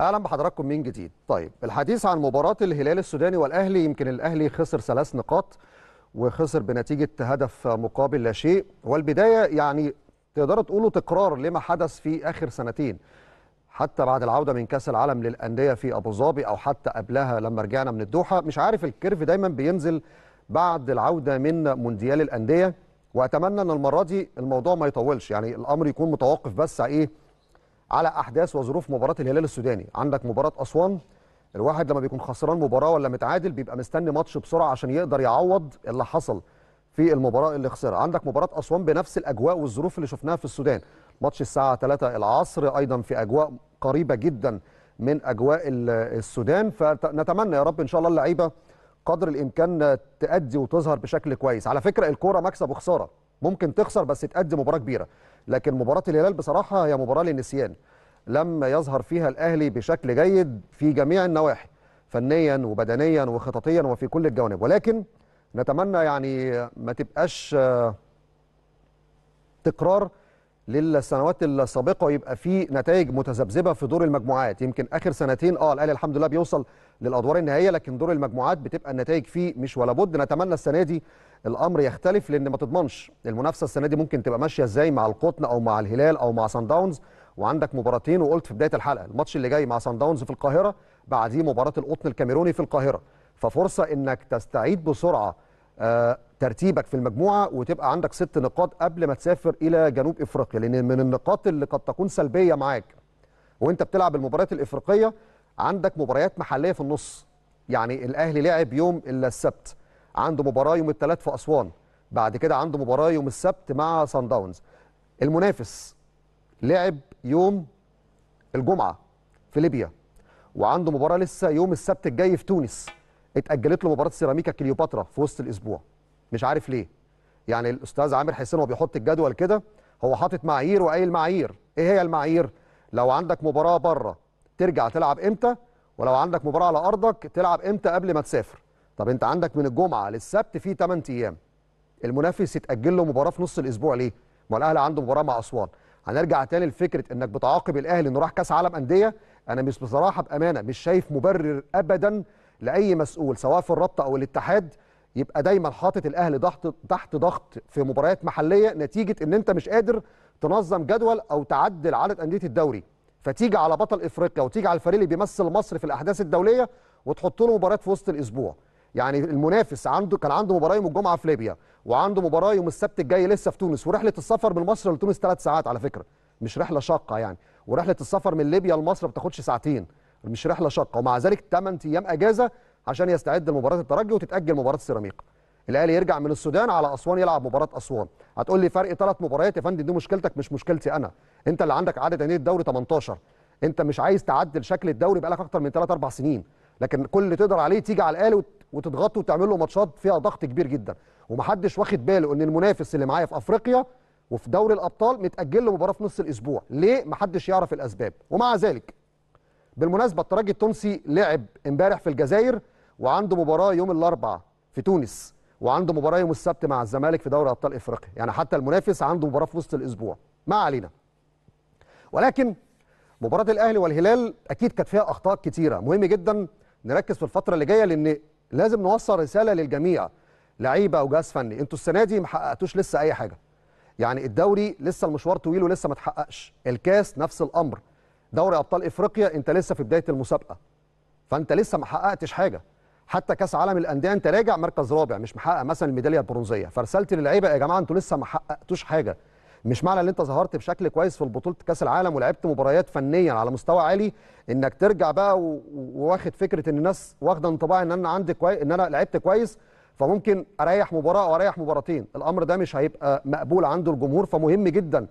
اهلا بحضراتكم من جديد طيب الحديث عن مباراه الهلال السوداني والاهلي يمكن الاهلي خسر ثلاث نقاط وخسر بنتيجه هدف مقابل لا شيء والبدايه يعني تقدروا تقولوا تكرار لما حدث في اخر سنتين حتى بعد العوده من كاس العالم للانديه في ابو ظبي او حتى قبلها لما رجعنا من الدوحه مش عارف الكيرف دايما بينزل بعد العوده من مونديال الانديه واتمنى ان المره دي الموضوع ما يطولش يعني الامر يكون متوقف بس على ايه على احداث وظروف مباراه الهلال السوداني عندك مباراه اسوان الواحد لما بيكون خسران مباراه ولا متعادل بيبقى مستني ماتش بسرعه عشان يقدر يعوض اللي حصل في المباراه اللي خسرها عندك مباراه اسوان بنفس الاجواء والظروف اللي شفناها في السودان ماتش الساعه 3 العصر ايضا في اجواء قريبه جدا من اجواء السودان فنتمنى يا رب ان شاء الله اللعيبه قدر الامكان تادي وتظهر بشكل كويس على فكره الكوره مكسب وخساره ممكن تخسر بس تأدي مباراه كبيره لكن مباراه الهلال بصراحه هي مباراه للنسيان لم يظهر فيها الاهلي بشكل جيد في جميع النواحي فنيا وبدنيا وخططيا وفي كل الجوانب ولكن نتمنى يعني ما تبقاش آه، تكرار للسنوات السابقه ويبقى في نتائج متذبذبه في دور المجموعات يمكن اخر سنتين اه الاهلي الحمد لله بيوصل للادوار النهائيه لكن دور المجموعات بتبقى النتائج فيه مش ولا بد نتمنى السنه دي الامر يختلف لان ما تضمنش المنافسه السنه دي ممكن تبقى ماشيه ازاي مع القطن او مع الهلال او مع سان داونز وعندك مباراتين وقلت في بدايه الحلقه الماتش اللي جاي مع سان داونز في القاهره بعديه مباراه القطن الكاميروني في القاهره ففرصه انك تستعيد بسرعه آه، ترتيبك في المجموعه وتبقى عندك ست نقاط قبل ما تسافر الى جنوب افريقيا لان من النقاط اللي قد تكون سلبيه معاك وانت بتلعب المباريات الافريقيه عندك مباريات محليه في النص يعني الاهلي لعب يوم الا السبت عنده مباراه يوم الثلاث في اسوان بعد كده عنده مباراه يوم السبت مع سان داونز المنافس لعب يوم الجمعه في ليبيا وعنده مباراه لسه يوم السبت الجاي في تونس اتاجلت له مباراه سيراميكا كليوباترا في وسط الاسبوع مش عارف ليه يعني الاستاذ عامر حسين وهو بيحط الجدول كده هو حاطط معايير وقايل معايير ايه هي المعايير لو عندك مباراه بره ترجع تلعب امتى ولو عندك مباراه على ارضك تلعب امتى قبل ما تسافر طب انت عندك من الجمعه للسبت في 8 ايام المنافس يتاجل له مباراه في نص الاسبوع ليه ما الاهلي عنده مباراه مع اسوان هنرجع تاني لفكره انك بتعاقب الاهلي انه راح كاس عالم انديه انا مش بصراحه بامانه مش شايف مبرر ابدا لاي مسؤول سواء في الرابطه او الاتحاد يبقى دايما حاطط الاهلي ضغط تحت ضغط في مباريات محليه نتيجه ان انت مش قادر تنظم جدول او تعدل عدد انديه الدوري فتيجي على بطل افريقيا وتيجي على الفريق اللي بيمثل مصر في الاحداث الدوليه وتحط له مباريات في وسط الاسبوع يعني المنافس عنده كان عنده مباراه يوم الجمعه في ليبيا وعنده مباراه يوم السبت الجاي لسه في تونس ورحله السفر من مصر لتونس ثلاث ساعات على فكره مش رحله شاقه يعني ورحله السفر من ليبيا لمصر ما بتاخدش ساعتين مش رحله شاقه ومع ذلك 8 ايام اجازه عشان يستعد لمباراه الترجي وتتاجل مباراه سيراميكا الاهلي يرجع من السودان على اسوان يلعب مباراه اسوان هتقول لي فرق ثلاث مباريات يا فندم دي مشكلتك مش مشكلتي انا انت اللي عندك عدد انديه الدوري 18 انت مش عايز تعدل شكل الدوري بقالك اكتر من 3 4 سنين لكن كل اللي تقدر عليه تيجي على الاهلي وتضغطه وتعمل له ماتشات فيها ضغط كبير جدا ومحدش واخد باله ان المنافس اللي معايا في افريقيا وفي دوري الابطال متاجل له مباراه في نص الاسبوع ليه محدش يعرف الاسباب ومع ذلك بالمناسبه الترجي التونسي لعب امبارح في الجزائر وعنده مباراه يوم الاربعاء في تونس وعنده مباراه يوم السبت مع الزمالك في دوري ابطال افريقيا يعني حتى المنافس عنده مباراه في وسط الاسبوع ما علينا ولكن مباراه الاهلي والهلال اكيد كانت فيها اخطاء كتيره مهم جدا نركز في الفتره اللي جايه لان لازم نوصل رساله للجميع لعيبه وجهاز فني انتوا السنه دي ما حققتوش لسه اي حاجه يعني الدوري لسه المشوار طويل ولسه ما تحققش الكاس نفس الامر دوري ابطال افريقيا انت لسه في بدايه المسابقه فانت لسه ما حققتش حاجه حتى كاس عالم الانديه انت راجع مركز رابع مش محقق مثلا الميداليه البرونزيه فرسلت للعيبه يا جماعه انتوا لسه ما حققتوش حاجه مش معنى ان انت ظهرت بشكل كويس في بطوله كاس العالم ولعبت مباريات فنيا على مستوى عالي انك ترجع بقى وواخد فكره ان الناس واخده انطباع ان انا عندي كويس ان انا لعبت كويس فممكن اريح مباراه او اريح مباراتين الامر ده مش هيبقى مقبول عند الجمهور فمهم جدا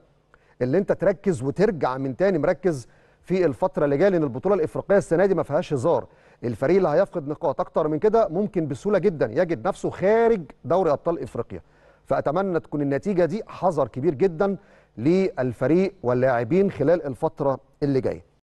اللي انت تركز وترجع من تاني مركز في الفتره اللي جايه لان البطوله الافريقيه السنه دي ما فيهاش هزار الفريق اللي هيفقد نقاط اكتر من كده ممكن بسهوله جدا يجد نفسه خارج دوري ابطال افريقيا فاتمنى تكون النتيجه دي حذر كبير جدا للفريق واللاعبين خلال الفتره اللي جايه